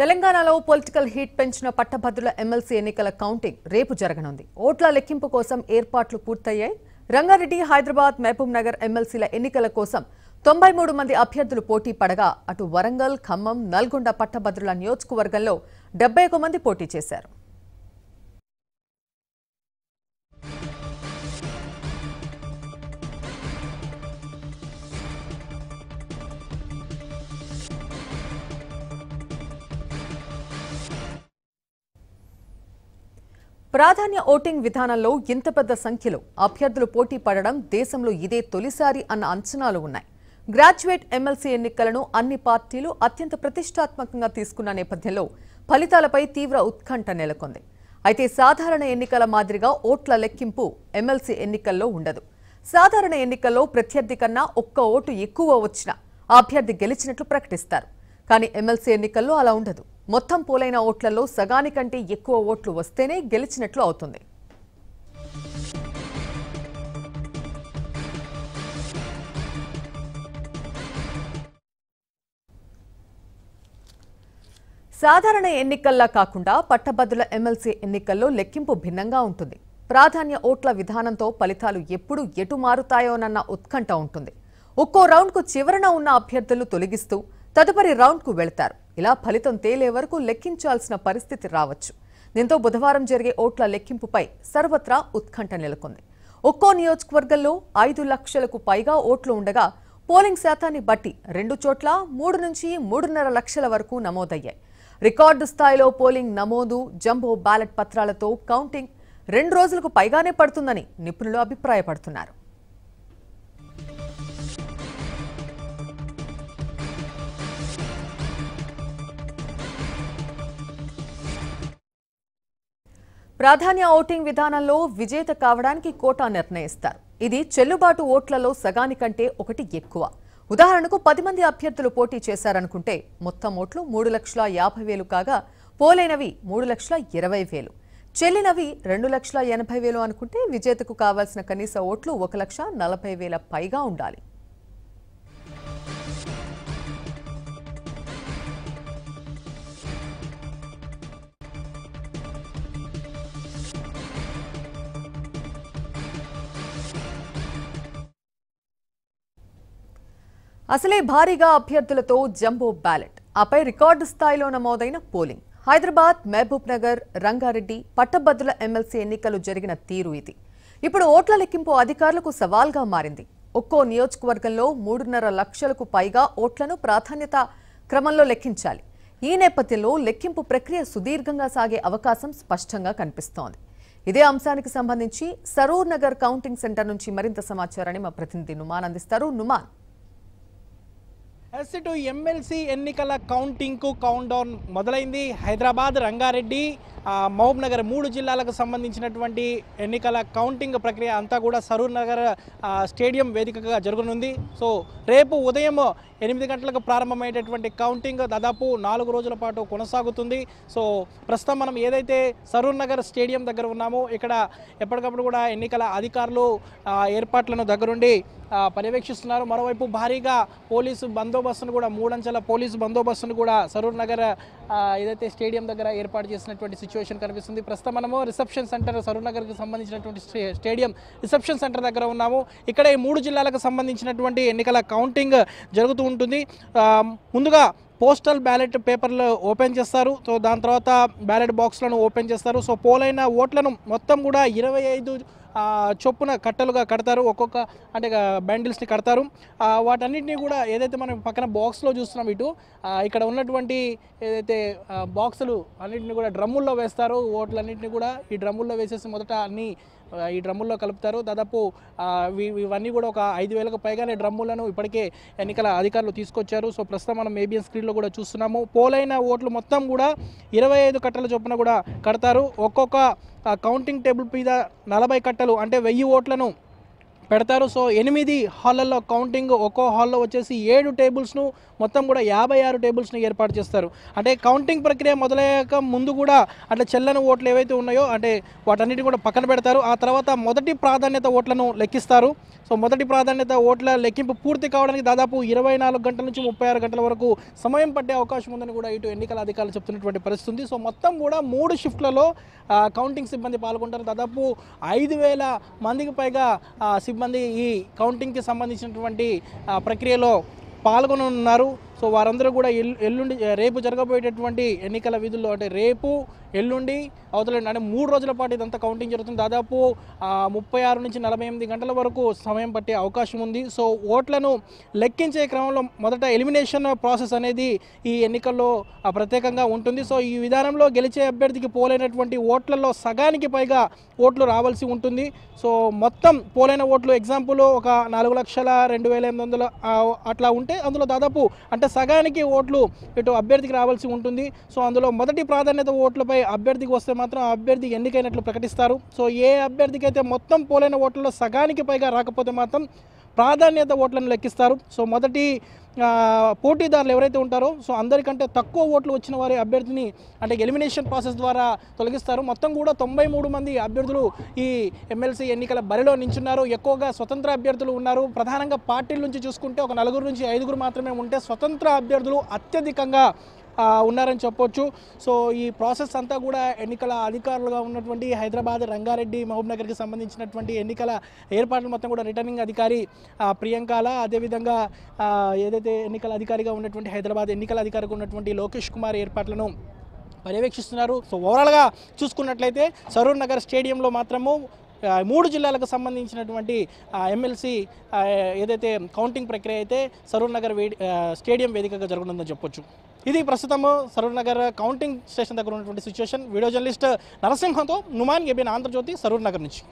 తెలంగాణలో political heat పెంచిన పట్టభద్రుల ఎమ్మెల్సీ ఎన్నికల కౌంటింగ్ రేపు జరగనుంది ఓట్ల లెక్కింపు కోసం ఏర్పాట్లు పూర్తయ్యాయి రంగారెడ్డి హైదరాబాద్ మహబూబ్ నగర్ ఎమ్మెల్సీల ఎన్నికల కోసం తొంభై మూడు మంది అభ్యర్థులు పోటీ పడగా అటు వరంగల్ ఖమ్మం నల్గొండ పట్టభద్రుల నియోజకవర్గంలో డెబ్బై మంది పోటీ చేశారు ప్రాధాన్య ఓటింగ్ విధానంలో ఇంత పెద్ద సంఖ్యలో అభ్యర్థులు పోటీ పడడం దేశంలో ఇదే తొలిసారి అన్న అంచనాలు ఉన్నాయి గ్రాడ్యుయేట్ ఎమ్మెల్సీ ఎన్నికలను అన్ని పార్టీలు అత్యంత ప్రతిష్టాత్మకంగా తీసుకున్న నేపథ్యంలో ఫలితాలపై తీవ్ర ఉత్కంఠ నెలకొంది అయితే సాధారణ ఎన్నికల మాదిరిగా ఓట్ల లెక్కింపు ఎమ్మెల్సీ ఎన్నికల్లో ఉండదు సాధారణ ఎన్నికల్లో ప్రత్యర్థి కన్నా ఒక్క ఓటు ఎక్కువ వచ్చినా అభ్యర్థి గెలిచినట్లు ప్రకటిస్తారు కానీ ఎమ్మెల్సీ ఎన్నికల్లో అలా ఉండదు మొత్తం పోలైన ఓట్లలో సగానికంటే ఎక్కువ ఓట్లు వస్తేనే గెలిచినట్లు అవుతుంది సాధారణ ఎన్నికల్లా కాకుండా పట్టభద్రుల ఎమ్మెల్సీ ఎన్నికల్లో లెక్కింపు భిన్నంగా ఉంటుంది ప్రాధాన్య ఓట్ల విధానంతో ఫలితాలు ఎప్పుడు ఎటు మారుతాయోనన్న ఉత్కంఠ ఉంటుంది ఒక్కో రౌండ్కు చివరన ఉన్న అభ్యర్థులు తొలగిస్తూ తదుపరి రౌండ్కు వెళతారు ఇలా ఫలితం తేలే వరకు లెక్కించాల్సిన పరిస్థితి రావచ్చు దీంతో బుధవారం జరిగే ఓట్ల లెక్కింపుపై సర్వత్రా ఉత్కంఠ నెలకొంది ఒక్కో నియోజకవర్గంలో ఐదు లక్షలకు పైగా ఓట్లు ఉండగా పోలింగ్ శాతాన్ని బట్టి రెండు చోట్ల మూడు నుంచి మూడున్నర లక్షల వరకు నమోదయ్యాయి రికార్డు స్థాయిలో పోలింగ్ నమోదు జంబో బ్యాలెట్ పత్రాలతో కౌంటింగ్ రెండు రోజులకు పైగానే పడుతుందని నిపుణులు అభిప్రాయపడుతున్నారు ప్రాధాన్య ఓటింగ్ విధానంలో విజేత కావడానికి కోటా నిర్ణయిస్తారు ఇది చెల్లుబాటు ఓట్లలో సగానికంటే ఒకటి ఎక్కువ ఉదాహరణకు పది మంది అభ్యర్థులు పోటీ చేశారనుకుంటే మొత్తం ఓట్లు మూడు లక్షల యాభై వేలు కాగా పోలైనవి మూడు లక్షల ఇరవై వేలు చెల్లినవి రెండు లక్షల ఎనభై వేలు అనుకుంటే విజేతకు కావాల్సిన కనీస ఓట్లు ఒక లక్ష నలభై వేల పైగా ఉండాలి అసలే భారీగా అభ్యర్థులతో జంబో బ్యాలెట్ ఆపై రికార్డు స్థాయిలో నమోదైన పోలింగ్ హైదరాబాద్ మహబూబ్ నగర్ రంగారెడ్డి పట్టభద్రుల ఎమ్మెల్సీ ఎన్నికలు జరిగిన తీరు ఇది ఇప్పుడు ఓట్ల లెక్కింపు అధికారులకు సవాల్గా మారింది ఒక్కో నియోజకవర్గంలో మూడున్నర లక్షలకు పైగా ఓట్లను ప్రాధాన్యత క్రమంలో లెక్కించాలి ఈ నేపథ్యంలో లెక్కింపు ప్రక్రియ సుదీర్ఘంగా సాగే అవకాశం స్పష్టంగా కనిపిస్తోంది ఇదే అంశానికి సంబంధించి సరూర్ నగర్ కౌంటింగ్ సెంటర్ నుంచి మరింత సమాచారాన్ని మా ప్రతినిధి నుమాన్ అందిస్తారు నుమాన్ టు ఎమ్మెల్సీ ఎన్నికల కౌంటింగ్కు కౌంట్ డౌన్ మొదలైంది హైదరాబాద్ రంగారెడ్డి మహబూబ్ నగర్ మూడు జిల్లాలకు సంబంధించినటువంటి ఎన్నికల కౌంటింగ్ ప్రక్రియ అంతా కూడా సరూర్ నగర్ స్టేడియం వేదికగా జరగనుంది సో రేపు ఉదయం ఎనిమిది గంటలకు ప్రారంభమయ్యేటటువంటి కౌంటింగ్ దాదాపు నాలుగు రోజుల పాటు కొనసాగుతుంది సో ప్రస్తుతం మనం ఏదైతే సరూర్ నగర్ స్టేడియం దగ్గర ఉన్నామో ఇక్కడ ఎప్పటికప్పుడు కూడా ఎన్నికల అధికారులు ఏర్పాట్లను దగ్గరుండి పర్యవేక్షిస్తున్నారు మరోవైపు భారీగా పోలీసు బందోబస్తును కూడా మూడంచెల పోలీసు బందోబస్తును కూడా సరూర్ నగర్ ఏదైతే స్టేడియం దగ్గర ఏర్పాటు చేసినటువంటి సిచ్యువేషన్ కనిపిస్తుంది ప్రస్తుతం మనము రిసెప్షన్ సెంటర్ సరూర్ నగర్కి సంబంధించినటువంటి స్టేడియం రిసెప్షన్ సెంటర్ దగ్గర ఉన్నాము ఇక్కడ ఈ మూడు జిల్లాలకు సంబంధించినటువంటి ఎన్నికల కౌంటింగ్ జరుగుతూ ఉంటుంది ముందుగా పోస్టల్ బ్యాలెట్ పేపర్లు ఓపెన్ చేస్తారు సో దాని తర్వాత బ్యాలెట్ బాక్స్లను ఓపెన్ చేస్తారు సో పోలైన ఓట్లను మొత్తం కూడా ఇరవై ఐదు చొప్పున కట్టలుగా కడతారు ఒక్కొక్క అంటే బ్యాండిల్స్ని కడతారు వాటన్నిటిని కూడా ఏదైతే మనం పక్కన బాక్స్లో చూస్తున్నాం ఇటు ఇక్కడ ఉన్నటువంటి ఏదైతే బాక్సులు అన్నింటిని కూడా డ్రమ్ముల్లో వేస్తారు ఓట్లన్నింటినీ కూడా ఈ డ్రమ్ముల్లో వేసేసి మొదట అన్ని ఈ డ్రమ్ముల్లో కలుపుతారు దాదాపు ఇవన్నీ కూడా ఒక ఐదు వేలకు పైగానే డ్రమ్ములను ఇప్పటికే ఎన్నికల అధికారులు తీసుకొచ్చారు సో ప్రస్తుతం మనం ఏబిఎన్ స్క్రీన్లో ఎన్నికల్లో కూడా చూస్తున్నాము పోలైన ఓట్లు మొత్తం కూడా ఇరవై ఐదు కట్టల చొప్పున కూడా కడతారు ఒక్కొక్క కౌంటింగ్ టేబుల్ మీద నలభై కట్టలు అంటే వెయ్యి ఓట్లను పెడతారు సో ఎనిమిది హాళ్ళల్లో కౌంటింగ్ ఒక్కో హాల్లో వచ్చేసి ఏడు టేబుల్స్ను మొత్తం కూడా యాభై ఆరు టేబుల్స్ను ఏర్పాటు చేస్తారు అంటే కౌంటింగ్ ప్రక్రియ మొదలయ్యాక ముందు కూడా అట్లా చెల్లని ఓట్లు ఏవైతే ఉన్నాయో అంటే వాటన్నిటిని కూడా పక్కన పెడతారు ఆ తర్వాత మొదటి ప్రాధాన్యత ఓట్లను లెక్కిస్తారు సో మొదటి ప్రాధాన్యత ఓట్ల లెక్కింపు పూర్తి కావడానికి దాదాపు ఇరవై నాలుగు గంటల నుంచి ముప్పై ఆరు గంటల వరకు సమయం పట్టే అవకాశం ఉందని కూడా ఇటు ఎన్నికల అధికారులు చెప్తున్నటువంటి పరిస్థితి సో మొత్తం కూడా మూడు షిఫ్ట్లలో కౌంటింగ్ సిబ్బంది పాల్గొంటారు దాదాపు ఐదు వేల మందికి పైగా సిబ్బంది సిబ్బంది ఈ కౌంటింగ్కి సంబంధించినటువంటి ప్రక్రియలో పాల్గొనున్నారు సో వారందరూ కూడా ఎల్లుండి రేపు జరగబోయేటటువంటి ఎన్నికల విధుల్లో అంటే రేపు ఎల్లుండి అవతలండి అంటే మూడు రోజుల పాటు ఇదంతా కౌంటింగ్ జరుగుతుంది దాదాపు ముప్పై ఆరు నుంచి నలభై ఎనిమిది గంటల వరకు సమయం పట్టే అవకాశం ఉంది సో ఓట్లను లెక్కించే క్రమంలో మొదట ఎలిమినేషన్ ప్రాసెస్ అనేది ఈ ఎన్నికల్లో ప్రత్యేకంగా ఉంటుంది సో ఈ విధానంలో గెలిచే అభ్యర్థికి పోలైనటువంటి ఓట్లలో సగానికి పైగా ఓట్లు రావాల్సి ఉంటుంది సో మొత్తం పోలైన ఓట్లు ఎగ్జాంపుల్ ఒక నాలుగు లక్షల రెండు వేల ఎనిమిది వందల అట్లా ఉంటే అందులో దాదాపు అంటే సగానికి ఓట్లు ఇటు అభ్యర్థికి రావాల్సి ఉంటుంది సో అందులో మొదటి ప్రాధాన్యత ఓట్లపై అభ్యర్థికి వస్తే మాత్రం అభ్యర్థి ఎన్నికైనట్లు ప్రకటిస్తారు సో ఏ అభ్యర్థికి అయితే మొత్తం పోలైన ఓట్లలో సగానికి పైగా రాకపోతే మాత్రం ప్రాధాన్యత ఓట్లను లెక్కిస్తారు సో మొదటి పోటీదారులు ఎవరైతే ఉంటారో సో అందరికంటే తక్కువ ఓట్లు వచ్చిన వారి అభ్యర్థిని అంటే ఎలిమినేషన్ ప్రాసెస్ ద్వారా తొలగిస్తారు మొత్తం కూడా తొంభై మూడు మంది అభ్యర్థులు ఈ ఎమ్మెల్సీ ఎన్నికల బరిలో నించున్నారు ఎక్కువగా స్వతంత్ర అభ్యర్థులు ఉన్నారు ప్రధానంగా పార్టీల నుంచి చూసుకుంటే ఒక నలుగురు నుంచి ఐదుగురు మాత్రమే ఉంటే స్వతంత్ర అభ్యర్థులు అత్యధికంగా ఉన్నారని చెప్పొచ్చు సో ఈ ప్రాసెస్ అంతా కూడా ఎన్నికల అధికారులుగా ఉన్నటువంటి హైదరాబాద్ రంగారెడ్డి మహబూబ్నగర్కి సంబంధించినటువంటి ఎన్నికల ఏర్పాట్లు మొత్తం కూడా రిటర్నింగ్ అధికారి ప్రియాంకాల అదేవిధంగా ఏదైతే ఏదైతే ఎన్నికల అధికారిగా ఉన్నటువంటి హైదరాబాద్ ఎన్నికల అధికారిగా ఉన్నటువంటి లోకేష్ కుమార్ ఏర్పాట్లను పర్యవేక్షిస్తున్నారు సో ఓవరాల్గా చూసుకున్నట్లయితే సరూర్ నగర్ స్టేడియంలో మాత్రము మూడు జిల్లాలకు సంబంధించినటువంటి ఎమ్మెల్సీ ఏదైతే కౌంటింగ్ ప్రక్రియ అయితే సరూర్ నగర్ స్టేడియం వేదికగా జరగనుందని చెప్పొచ్చు ఇది ప్రస్తుతము సరూర్ నగర్ కౌంటింగ్ స్టేషన్ దగ్గర ఉన్నటువంటి సిచ్యువేషన్ వీడియో జర్నలిస్ట్ నరసింహంతో నుమాన్ గెబిన్ ఆంధ్రజ్యోతి సరూర్ నగర్ నుంచి